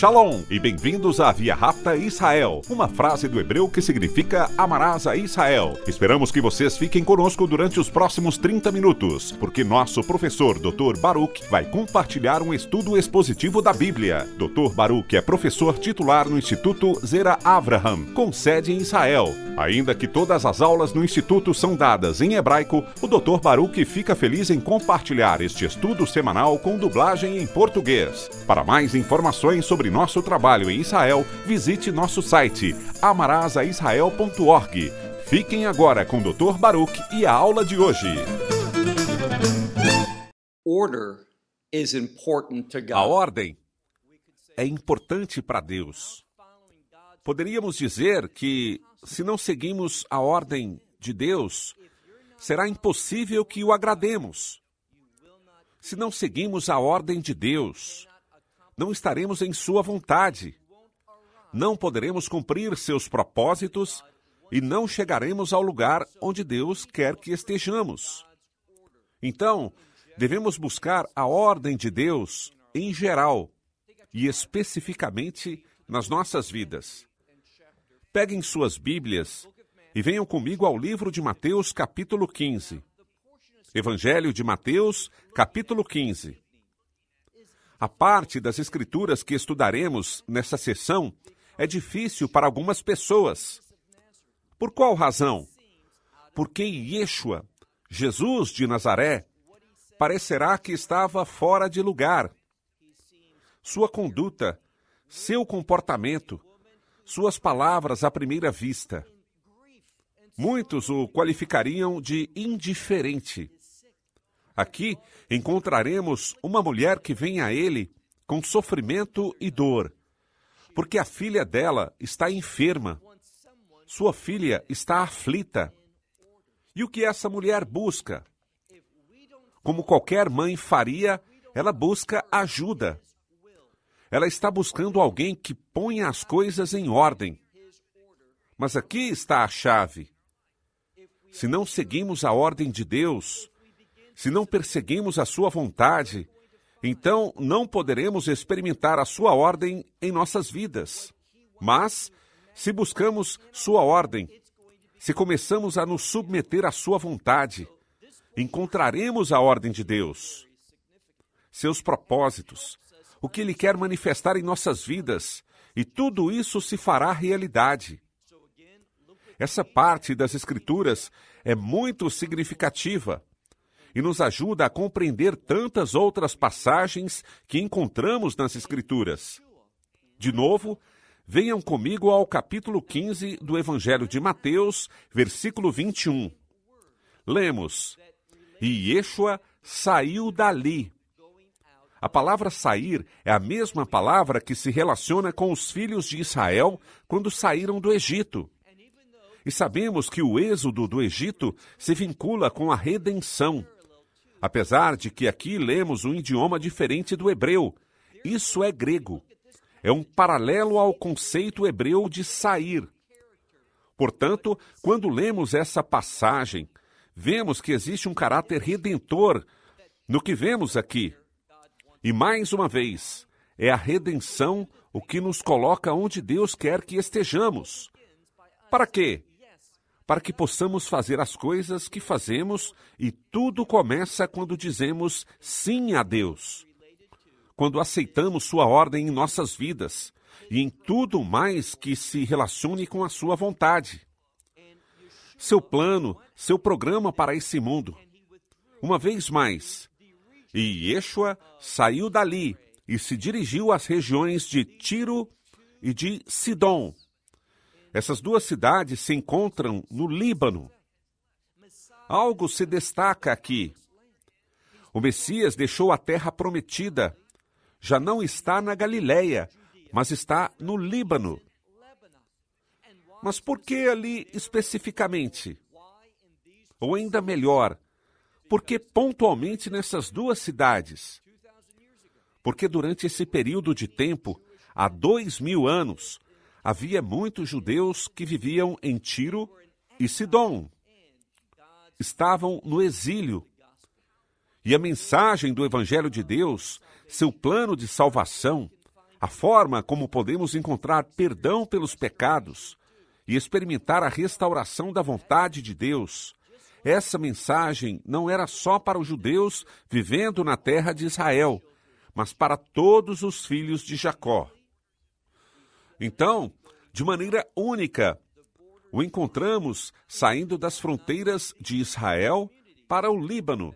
Shalom e bem-vindos à Via Rapta Israel, uma frase do hebreu que significa amarás a Israel. Esperamos que vocês fiquem conosco durante os próximos 30 minutos, porque nosso professor Dr. Baruch vai compartilhar um estudo expositivo da Bíblia. Dr. Baruch é professor titular no Instituto Zera Avraham, com sede em Israel. Ainda que todas as aulas no instituto são dadas em hebraico, o Dr. Baruch fica feliz em compartilhar este estudo semanal com dublagem em português. Para mais informações sobre nosso trabalho em Israel, visite nosso site amarasaisrael.org. Fiquem agora com o Dr. Baruch e a aula de hoje. A ordem é importante para Deus. Poderíamos dizer que, se não seguimos a ordem de Deus, será impossível que o agrademos. Se não seguimos a ordem de Deus, não estaremos em Sua vontade. Não poderemos cumprir seus propósitos e não chegaremos ao lugar onde Deus quer que estejamos. Então, devemos buscar a ordem de Deus em geral e especificamente nas nossas vidas. Peguem suas Bíblias e venham comigo ao livro de Mateus, capítulo 15. Evangelho de Mateus, capítulo 15. A parte das Escrituras que estudaremos nesta sessão é difícil para algumas pessoas. Por qual razão? Porque Yeshua, Jesus de Nazaré, parecerá que estava fora de lugar. Sua conduta, seu comportamento, suas palavras à primeira vista. Muitos o qualificariam de indiferente. Aqui encontraremos uma mulher que vem a ele com sofrimento e dor, porque a filha dela está enferma. Sua filha está aflita. E o que essa mulher busca? Como qualquer mãe faria, ela busca ajuda. Ela está buscando alguém que ponha as coisas em ordem. Mas aqui está a chave. Se não seguimos a ordem de Deus, se não perseguimos a sua vontade, então não poderemos experimentar a sua ordem em nossas vidas. Mas, se buscamos sua ordem, se começamos a nos submeter à sua vontade, encontraremos a ordem de Deus, seus propósitos, o que ele quer manifestar em nossas vidas, e tudo isso se fará realidade. Essa parte das Escrituras é muito significativa e nos ajuda a compreender tantas outras passagens que encontramos nas Escrituras. De novo, venham comigo ao capítulo 15 do Evangelho de Mateus, versículo 21. Lemos: E Yeshua saiu dali. A palavra sair é a mesma palavra que se relaciona com os filhos de Israel quando saíram do Egito. E sabemos que o êxodo do Egito se vincula com a redenção, Apesar de que aqui lemos um idioma diferente do hebreu, isso é grego. É um paralelo ao conceito hebreu de sair. Portanto, quando lemos essa passagem, vemos que existe um caráter redentor no que vemos aqui. E mais uma vez, é a redenção o que nos coloca onde Deus quer que estejamos. Para quê? para que possamos fazer as coisas que fazemos e tudo começa quando dizemos sim a Deus. Quando aceitamos Sua ordem em nossas vidas e em tudo mais que se relacione com a Sua vontade. Seu plano, seu programa para esse mundo. Uma vez mais, e Yeshua saiu dali e se dirigiu às regiões de Tiro e de Sidom, essas duas cidades se encontram no Líbano. Algo se destaca aqui. O Messias deixou a terra prometida. Já não está na Galileia, mas está no Líbano. Mas por que ali especificamente? Ou ainda melhor, por que pontualmente nessas duas cidades? Porque durante esse período de tempo, há dois mil anos, havia muitos judeus que viviam em Tiro e Sidom. Estavam no exílio. E a mensagem do Evangelho de Deus, seu plano de salvação, a forma como podemos encontrar perdão pelos pecados e experimentar a restauração da vontade de Deus. Essa mensagem não era só para os judeus vivendo na terra de Israel, mas para todos os filhos de Jacó. Então, de maneira única, o encontramos saindo das fronteiras de Israel para o Líbano.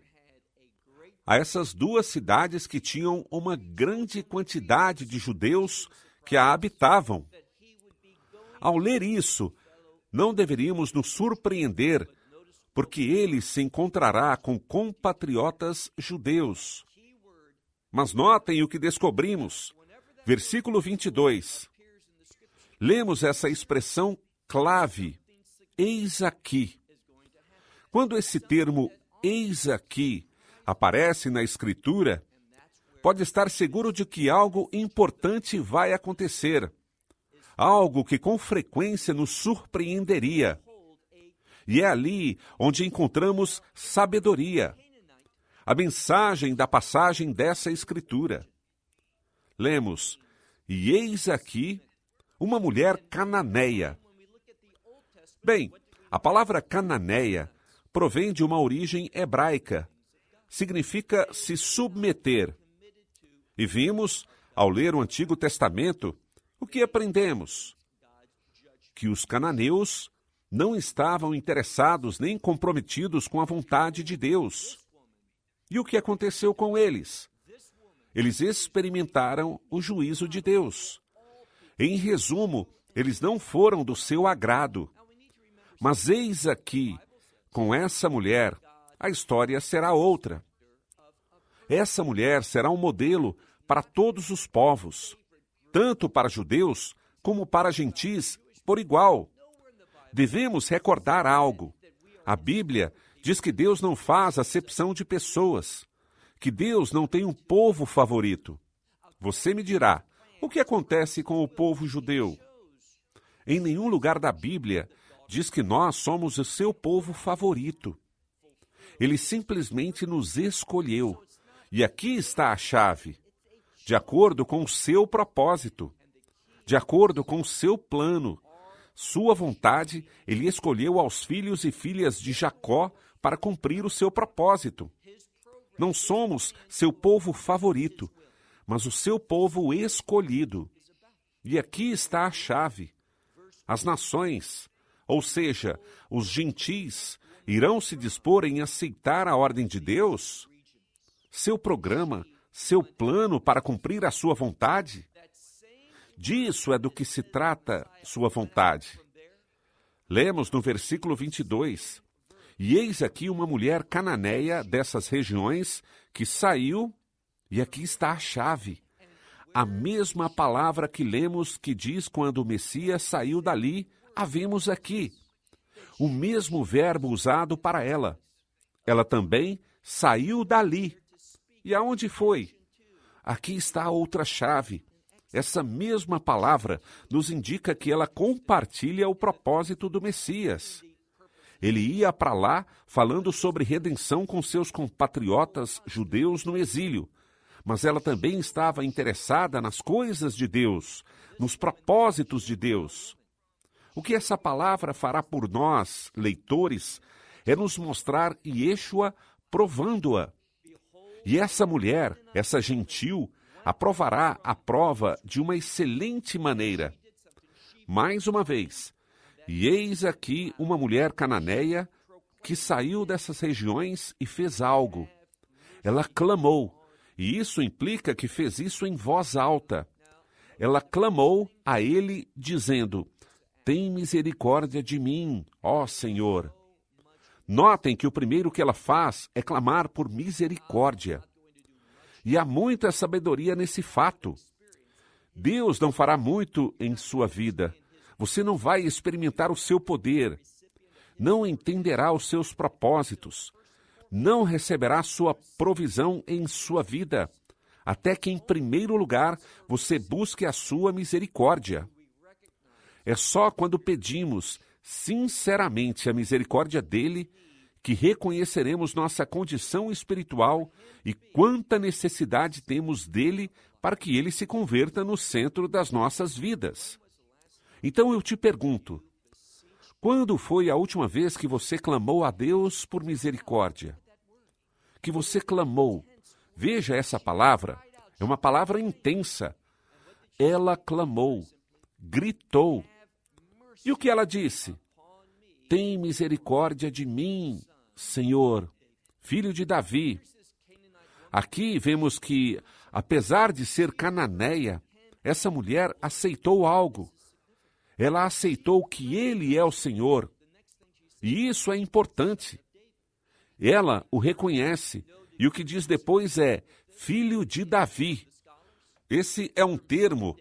A essas duas cidades que tinham uma grande quantidade de judeus que a habitavam. Ao ler isso, não deveríamos nos surpreender, porque ele se encontrará com compatriotas judeus. Mas notem o que descobrimos. Versículo 22 lemos essa expressão clave, eis aqui. Quando esse termo eis aqui aparece na Escritura, pode estar seguro de que algo importante vai acontecer. Algo que com frequência nos surpreenderia. E é ali onde encontramos sabedoria, a mensagem da passagem dessa Escritura. Lemos: E eis aqui uma mulher cananeia. Bem, a palavra cananeia provém de uma origem hebraica. Significa se submeter. E vimos, ao ler o Antigo Testamento, o que aprendemos? Que os cananeus não estavam interessados nem comprometidos com a vontade de Deus. E o que aconteceu com eles? Eles experimentaram o juízo de Deus. Em resumo, eles não foram do seu agrado. Mas eis aqui, com essa mulher, a história será outra. Essa mulher será um modelo para todos os povos, tanto para judeus como para gentis, por igual. Devemos recordar algo. A Bíblia diz que Deus não faz acepção de pessoas, que Deus não tem um povo favorito. Você me dirá, o que acontece com o povo judeu? Em nenhum lugar da Bíblia diz que nós somos o seu povo favorito. Ele simplesmente nos escolheu. E aqui está a chave. De acordo com o seu propósito, de acordo com o seu plano, sua vontade, ele escolheu aos filhos e filhas de Jacó para cumprir o seu propósito. Não somos seu povo favorito, mas o seu povo escolhido. E aqui está a chave. As nações, ou seja, os gentis, irão se dispor em aceitar a ordem de Deus? Seu programa, seu plano para cumprir a sua vontade? Disso é do que se trata sua vontade. Lemos no versículo 22: E eis aqui uma mulher cananeia dessas regiões que saiu e aqui está a chave. A mesma palavra que lemos que diz quando o Messias saiu dali, a vemos aqui. O mesmo verbo usado para ela. Ela também saiu dali. E aonde foi? Aqui está outra chave. Essa mesma palavra nos indica que ela compartilha o propósito do Messias. Ele ia para lá falando sobre redenção com seus compatriotas judeus no exílio mas ela também estava interessada nas coisas de Deus, nos propósitos de Deus. O que essa palavra fará por nós, leitores, é nos mostrar Yeshua provando-a. E essa mulher, essa gentil, aprovará a prova de uma excelente maneira. Mais uma vez, e eis aqui uma mulher cananeia que saiu dessas regiões e fez algo. Ela clamou, e isso implica que fez isso em voz alta. Ela clamou a ele, dizendo: Tem misericórdia de mim, ó Senhor. Notem que o primeiro que ela faz é clamar por misericórdia. E há muita sabedoria nesse fato. Deus não fará muito em sua vida. Você não vai experimentar o seu poder. Não entenderá os seus propósitos não receberá sua provisão em sua vida, até que, em primeiro lugar, você busque a sua misericórdia. É só quando pedimos sinceramente a misericórdia dele que reconheceremos nossa condição espiritual e quanta necessidade temos dele para que ele se converta no centro das nossas vidas. Então eu te pergunto: quando foi a última vez que você clamou a Deus por misericórdia? que você clamou. Veja essa palavra, é uma palavra intensa. Ela clamou, gritou. E o que ela disse? Tem misericórdia de mim, Senhor, filho de Davi. Aqui vemos que, apesar de ser cananeia, essa mulher aceitou algo. Ela aceitou que ele é o Senhor. E isso é importante. Ela o reconhece. E o que diz depois é filho de Davi. Esse é um termo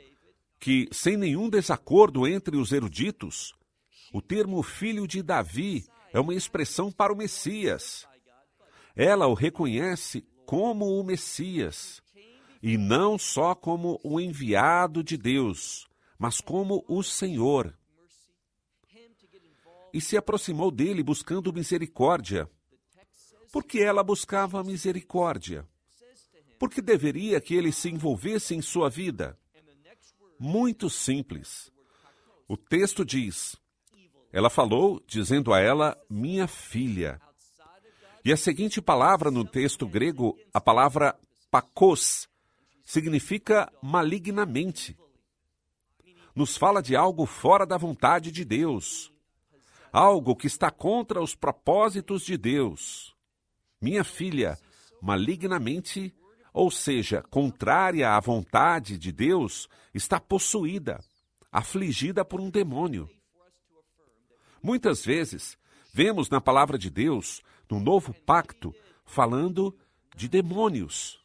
que, sem nenhum desacordo entre os eruditos, o termo filho de Davi é uma expressão para o Messias. Ela o reconhece como o Messias, e não só como o enviado de Deus, mas como o Senhor. E se aproximou dele buscando misericórdia porque ela buscava misericórdia, porque deveria que ele se envolvesse em sua vida. Muito simples. O texto diz: Ela falou, dizendo a ela, minha filha. E a seguinte palavra no texto grego, a palavra pakos, significa malignamente. Nos fala de algo fora da vontade de Deus, algo que está contra os propósitos de Deus minha filha, malignamente, ou seja, contrária à vontade de Deus, está possuída, afligida por um demônio. Muitas vezes, vemos na palavra de Deus, no novo pacto, falando de demônios.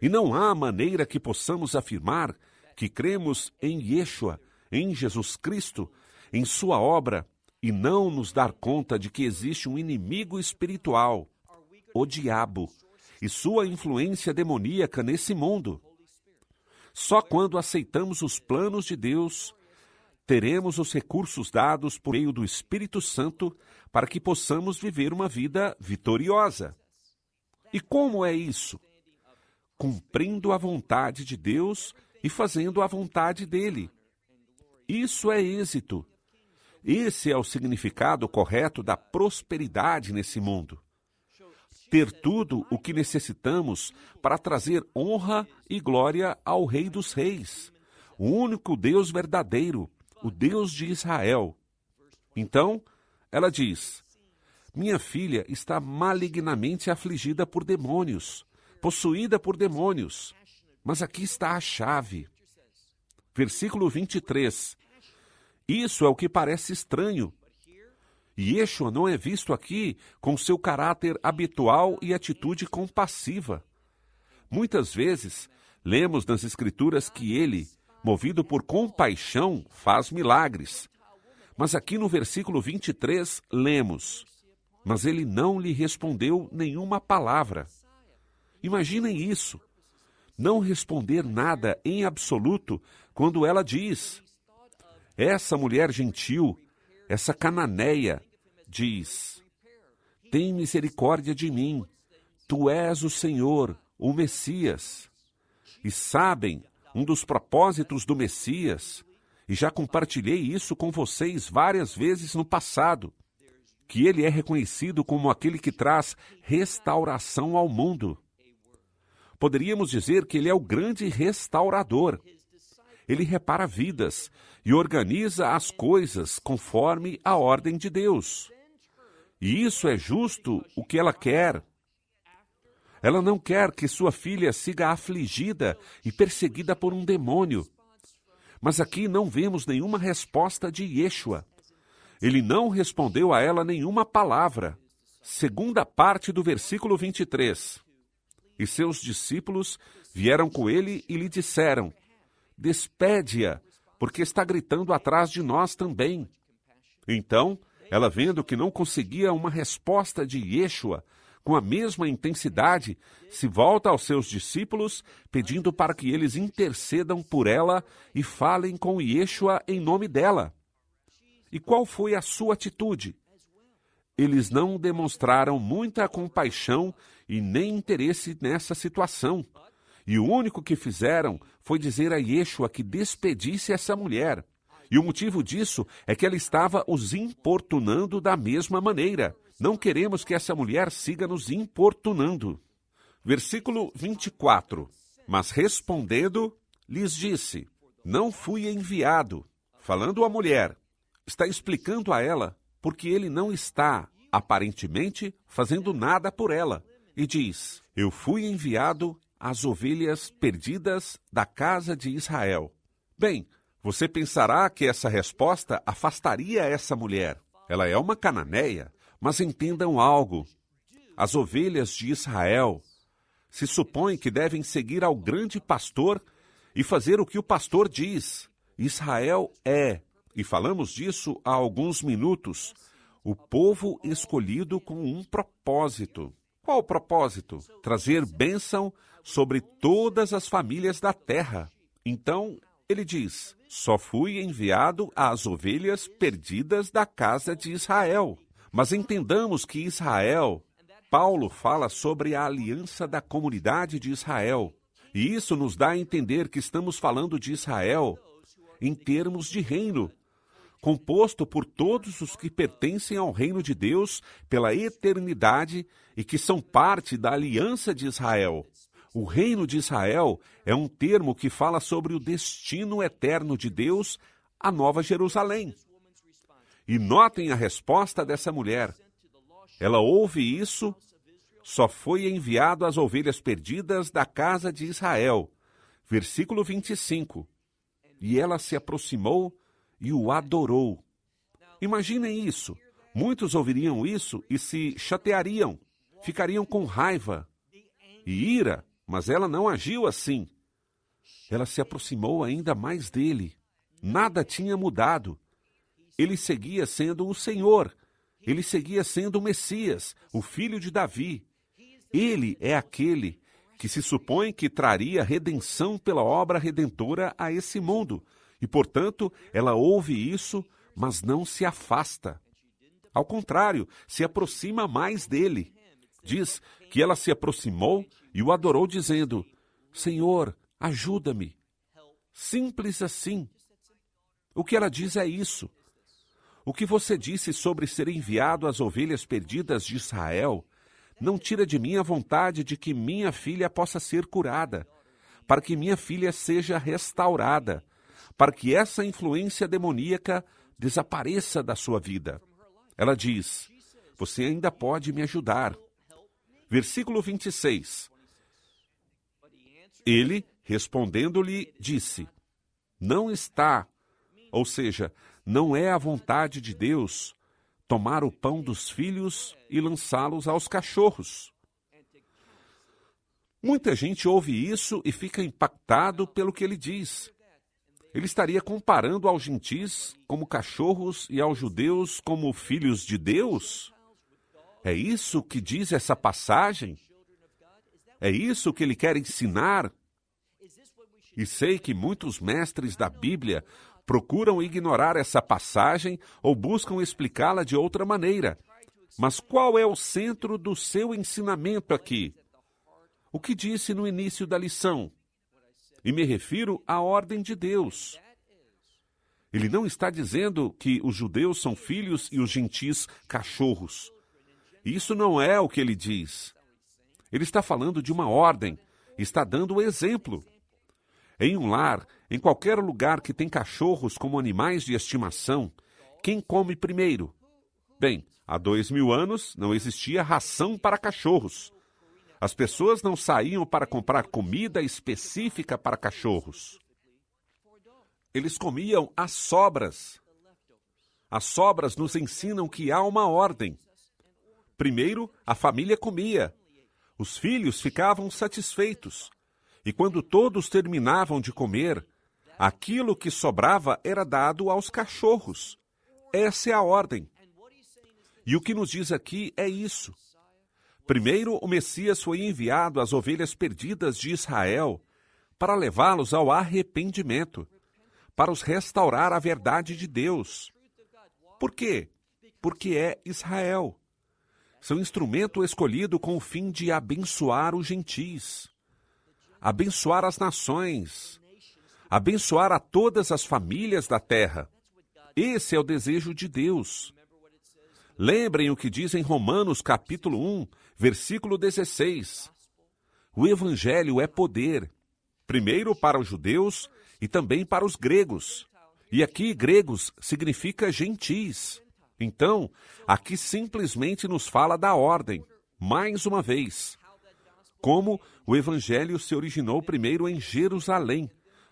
E não há maneira que possamos afirmar que cremos em Yeshua, em Jesus Cristo, em Sua obra, e não nos dar conta de que existe um inimigo espiritual o diabo e sua influência demoníaca nesse mundo. Só quando aceitamos os planos de Deus, teremos os recursos dados por meio do Espírito Santo para que possamos viver uma vida vitoriosa. E como é isso? Cumprindo a vontade de Deus e fazendo a vontade dele. Isso é êxito. Esse é o significado correto da prosperidade nesse mundo ter tudo o que necessitamos para trazer honra e glória ao Rei dos Reis, o único Deus verdadeiro, o Deus de Israel. Então, ela diz: Minha filha está malignamente afligida por demônios, possuída por demônios. Mas aqui está a chave. Versículo 23. Isso é o que parece estranho Yeshua não é visto aqui com seu caráter habitual e atitude compassiva. Muitas vezes, lemos nas Escrituras que ele, movido por compaixão, faz milagres. Mas aqui no versículo 23, lemos: Mas ele não lhe respondeu nenhuma palavra. Imaginem isso. Não responder nada em absoluto quando ela diz: Essa mulher gentil, essa cananeia, diz: Tem misericórdia de mim, tu és o Senhor, o Messias. E sabem, um dos propósitos do Messias, e já compartilhei isso com vocês várias vezes no passado, que ele é reconhecido como aquele que traz restauração ao mundo. Poderíamos dizer que ele é o grande restaurador. Ele repara vidas e organiza as coisas conforme a ordem de Deus. E isso é justo o que ela quer. Ela não quer que sua filha siga afligida e perseguida por um demônio. Mas aqui não vemos nenhuma resposta de Yeshua. Ele não respondeu a ela nenhuma palavra. Segunda parte do versículo 23. E seus discípulos vieram com ele e lhe disseram: Despede-a, porque está gritando atrás de nós também. Então, ela vendo que não conseguia uma resposta de Yeshua com a mesma intensidade, se volta aos seus discípulos pedindo para que eles intercedam por ela e falem com Yeshua em nome dela. E qual foi a sua atitude? Eles não demonstraram muita compaixão e nem interesse nessa situação. E o único que fizeram foi dizer a Yeshua que despedisse essa mulher. E o motivo disso é que ela estava os importunando da mesma maneira. Não queremos que essa mulher siga nos importunando. Versículo 24. Mas respondendo, lhes disse: Não fui enviado. Falando à mulher, está explicando a ela porque ele não está, aparentemente, fazendo nada por ela. E diz: Eu fui enviado às ovelhas perdidas da casa de Israel. Bem, você pensará que essa resposta afastaria essa mulher. Ela é uma cananeia, mas entendam algo. As ovelhas de Israel se supõe que devem seguir ao grande pastor e fazer o que o pastor diz. Israel é, e falamos disso há alguns minutos, o povo escolhido com um propósito. Qual o propósito? Trazer bênção sobre todas as famílias da terra. Então, ele diz: só fui enviado às ovelhas perdidas da casa de Israel. Mas entendamos que Israel, Paulo fala sobre a aliança da comunidade de Israel. E isso nos dá a entender que estamos falando de Israel em termos de reino, composto por todos os que pertencem ao reino de Deus pela eternidade e que são parte da aliança de Israel. O reino de Israel é um termo que fala sobre o destino eterno de Deus à Nova Jerusalém. E notem a resposta dessa mulher. Ela ouve isso, só foi enviado às ovelhas perdidas da casa de Israel. Versículo 25. E ela se aproximou e o adorou. Imaginem isso. Muitos ouviriam isso e se chateariam, ficariam com raiva e ira mas ela não agiu assim. Ela se aproximou ainda mais dele. Nada tinha mudado. Ele seguia sendo o Senhor. Ele seguia sendo o Messias, o filho de Davi. Ele é aquele que se supõe que traria redenção pela obra redentora a esse mundo. E, portanto, ela ouve isso, mas não se afasta. Ao contrário, se aproxima mais dele diz que ela se aproximou e o adorou, dizendo: Senhor, ajuda-me. Simples assim. O que ela diz é isso. O que você disse sobre ser enviado às ovelhas perdidas de Israel não tira de mim a vontade de que minha filha possa ser curada, para que minha filha seja restaurada, para que essa influência demoníaca desapareça da sua vida. Ela diz: Você ainda pode me ajudar. Versículo 26. Ele, respondendo-lhe, disse: Não está, ou seja, não é a vontade de Deus tomar o pão dos filhos e lançá-los aos cachorros. Muita gente ouve isso e fica impactado pelo que ele diz. Ele estaria comparando aos gentis como cachorros e aos judeus como filhos de Deus? É isso que diz essa passagem? É isso que ele quer ensinar? E sei que muitos mestres da Bíblia procuram ignorar essa passagem ou buscam explicá-la de outra maneira. Mas qual é o centro do seu ensinamento aqui? O que disse no início da lição? E me refiro à ordem de Deus. Ele não está dizendo que os judeus são filhos e os gentis cachorros. Isso não é o que ele diz. Ele está falando de uma ordem, está dando o um exemplo. Em um lar, em qualquer lugar que tem cachorros como animais de estimação, quem come primeiro? Bem, há dois mil anos não existia ração para cachorros. As pessoas não saíam para comprar comida específica para cachorros. Eles comiam as sobras. As sobras nos ensinam que há uma ordem. Primeiro, a família comia. Os filhos ficavam satisfeitos. E quando todos terminavam de comer, aquilo que sobrava era dado aos cachorros. Essa é a ordem. E o que nos diz aqui é isso. Primeiro, o Messias foi enviado às ovelhas perdidas de Israel para levá-los ao arrependimento, para os restaurar à verdade de Deus. Por quê? Porque é Israel são instrumento escolhido com o fim de abençoar os gentis, abençoar as nações, abençoar a todas as famílias da terra. Esse é o desejo de Deus. Lembrem o que diz em Romanos capítulo 1, versículo 16. O evangelho é poder, primeiro para os judeus e também para os gregos. E aqui gregos significa gentis. Então, aqui simplesmente nos fala da ordem, mais uma vez. Como o evangelho se originou primeiro em Jerusalém,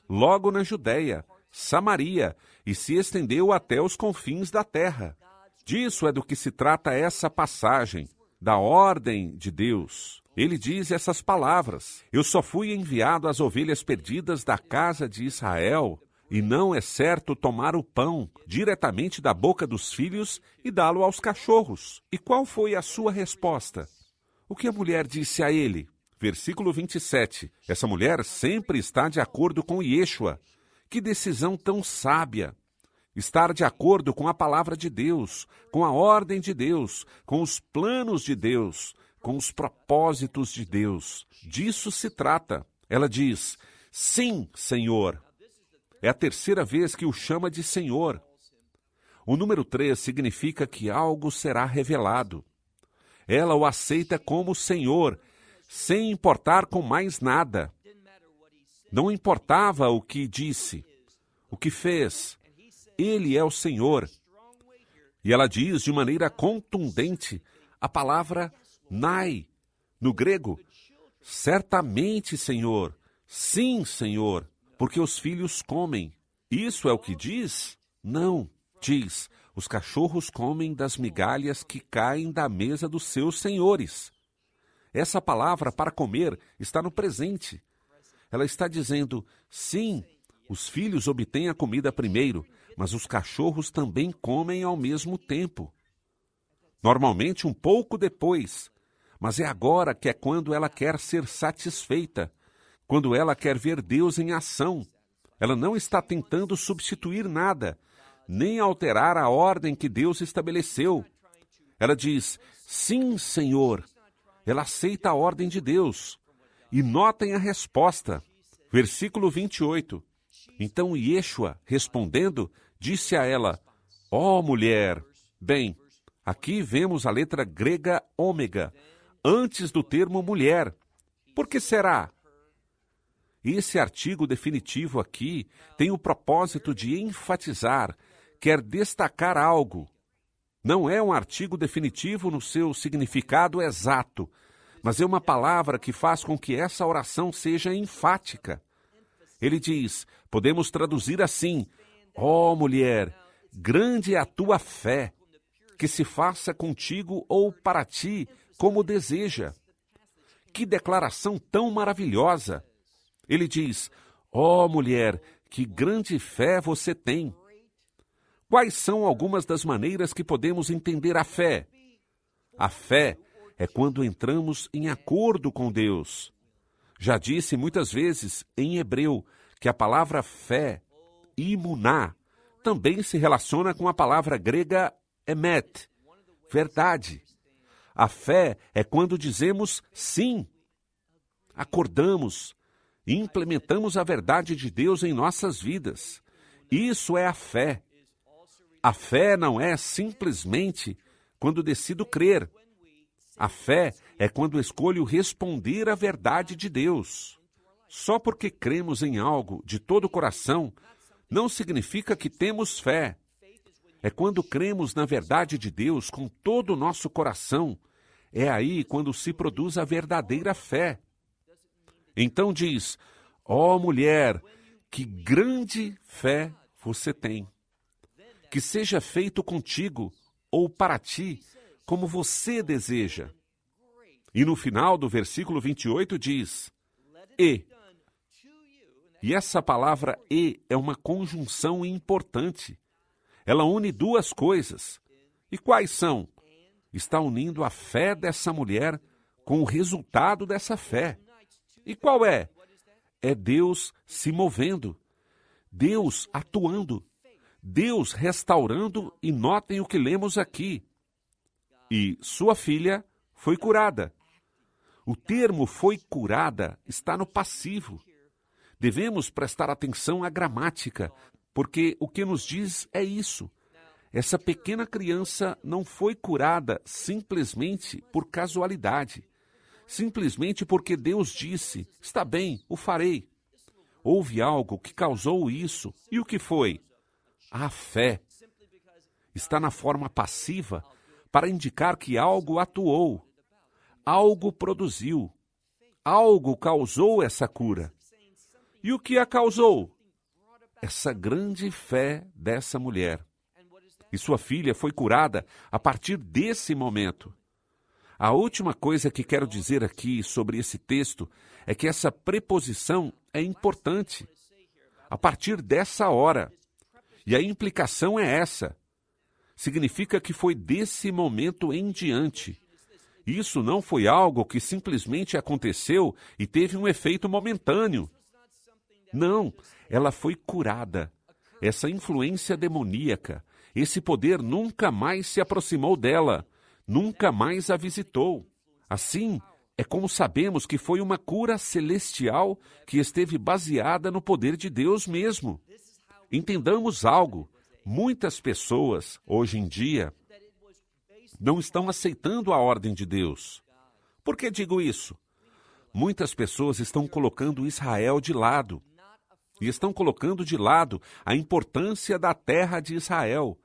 logo na Judéia, Samaria e se estendeu até os confins da terra. Disso é do que se trata essa passagem, da ordem de Deus. Ele diz essas palavras: Eu só fui enviado às ovelhas perdidas da casa de Israel. E não é certo tomar o pão diretamente da boca dos filhos e dá-lo aos cachorros. E qual foi a sua resposta? O que a mulher disse a ele? Versículo 27. Essa mulher sempre está de acordo com Yeshua. Que decisão tão sábia! Estar de acordo com a palavra de Deus, com a ordem de Deus, com os planos de Deus, com os propósitos de Deus. Disso se trata. Ela diz: Sim, Senhor, é a terceira vez que o chama de Senhor. O número 3 significa que algo será revelado. Ela o aceita como Senhor, sem importar com mais nada. Não importava o que disse, o que fez. Ele é o Senhor. E ela diz de maneira contundente a palavra nai, no grego, certamente, Senhor, sim, Senhor porque os filhos comem. Isso é o que diz? Não, diz: os cachorros comem das migalhas que caem da mesa dos seus senhores. Essa palavra para comer está no presente. Ela está dizendo: sim, os filhos obtêm a comida primeiro, mas os cachorros também comem ao mesmo tempo. Normalmente um pouco depois, mas é agora que é quando ela quer ser satisfeita quando ela quer ver Deus em ação. Ela não está tentando substituir nada, nem alterar a ordem que Deus estabeleceu. Ela diz: Sim, Senhor. Ela aceita a ordem de Deus. E notem a resposta. Versículo 28. Então Yeshua, respondendo, disse a ela: Ó oh, mulher! Bem, aqui vemos a letra grega ômega, antes do termo mulher. Por que será? E esse artigo definitivo aqui tem o propósito de enfatizar, quer destacar algo. Não é um artigo definitivo no seu significado exato, mas é uma palavra que faz com que essa oração seja enfática. Ele diz: podemos traduzir assim: Ó oh, mulher, grande é a tua fé, que se faça contigo ou para ti como deseja. Que declaração tão maravilhosa! Ele diz: Ó oh, mulher, que grande fé você tem! Quais são algumas das maneiras que podemos entender a fé? A fé é quando entramos em acordo com Deus. Já disse muitas vezes em hebreu que a palavra fé, imuná, também se relaciona com a palavra grega emet, verdade. A fé é quando dizemos sim, acordamos, e implementamos a verdade de Deus em nossas vidas. Isso é a fé. A fé não é simplesmente quando decido crer. A fé é quando escolho responder à verdade de Deus. Só porque cremos em algo de todo o coração não significa que temos fé. É quando cremos na verdade de Deus com todo o nosso coração. É aí quando se produz a verdadeira fé. Então diz: Ó oh, mulher, que grande fé você tem. Que seja feito contigo ou para ti, como você deseja. E no final do versículo 28 diz: E. E essa palavra e é uma conjunção importante. Ela une duas coisas. E quais são? Está unindo a fé dessa mulher com o resultado dessa fé. E qual é? É Deus se movendo, Deus atuando, Deus restaurando, e notem o que lemos aqui. E sua filha foi curada. O termo foi curada está no passivo. Devemos prestar atenção à gramática, porque o que nos diz é isso. Essa pequena criança não foi curada simplesmente por casualidade simplesmente porque Deus disse: está bem, o farei. Houve algo que causou isso. E o que foi? A fé. Está na forma passiva para indicar que algo atuou, algo produziu, algo causou essa cura. E o que a causou? Essa grande fé dessa mulher. E sua filha foi curada a partir desse momento. A última coisa que quero dizer aqui sobre esse texto é que essa preposição é importante. A partir dessa hora. E a implicação é essa. Significa que foi desse momento em diante. Isso não foi algo que simplesmente aconteceu e teve um efeito momentâneo. Não, ela foi curada. Essa influência demoníaca, esse poder nunca mais se aproximou dela nunca mais a visitou. Assim, é como sabemos que foi uma cura celestial que esteve baseada no poder de Deus mesmo. Entendamos algo: muitas pessoas, hoje em dia, não estão aceitando a ordem de Deus. Por que digo isso? Muitas pessoas estão colocando Israel de lado e estão colocando de lado a importância da terra de Israel.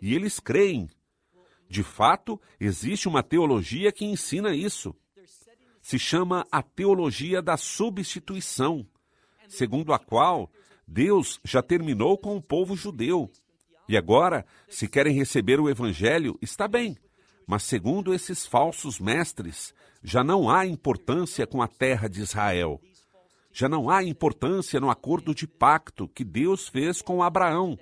E eles creem de fato, existe uma teologia que ensina isso. Se chama a teologia da substituição, segundo a qual Deus já terminou com o povo judeu. E agora, se querem receber o evangelho, está bem. Mas segundo esses falsos mestres, já não há importância com a terra de Israel. Já não há importância no acordo de pacto que Deus fez com Abraão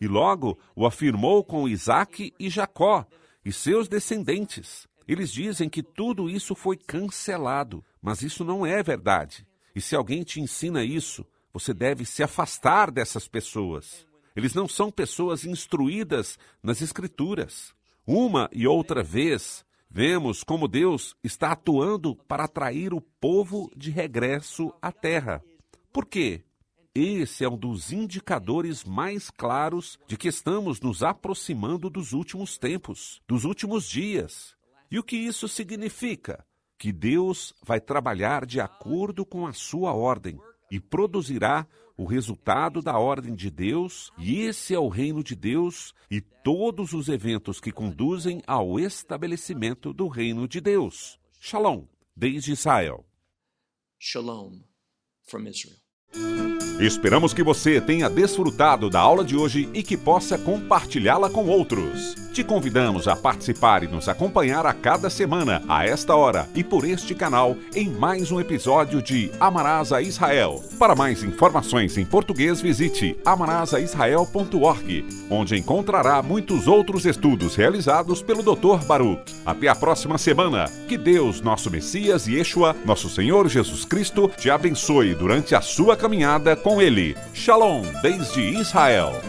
e logo o afirmou com Isaac e Jacó e seus descendentes. Eles dizem que tudo isso foi cancelado, mas isso não é verdade. E se alguém te ensina isso, você deve se afastar dessas pessoas. Eles não são pessoas instruídas nas Escrituras. Uma e outra vez, vemos como Deus está atuando para atrair o povo de regresso à terra. Por quê? Esse é um dos indicadores mais claros de que estamos nos aproximando dos últimos tempos, dos últimos dias. E o que isso significa? Que Deus vai trabalhar de acordo com a sua ordem e produzirá o resultado da ordem de Deus, e esse é o reino de Deus e todos os eventos que conduzem ao estabelecimento do reino de Deus. Shalom, desde Israel. Shalom from Israel. Esperamos que você tenha desfrutado da aula de hoje e que possa compartilhá-la com outros. Te convidamos a participar e nos acompanhar a cada semana, a esta hora e por este canal, em mais um episódio de Amarasa Israel. Para mais informações em português, visite amarasaisrael.org, onde encontrará muitos outros estudos realizados pelo Dr. Baruch. Até a próxima semana. Que Deus, nosso Messias e Yeshua, nosso Senhor Jesus Cristo, te abençoe durante a sua caminhada com Ele. Shalom, desde Israel.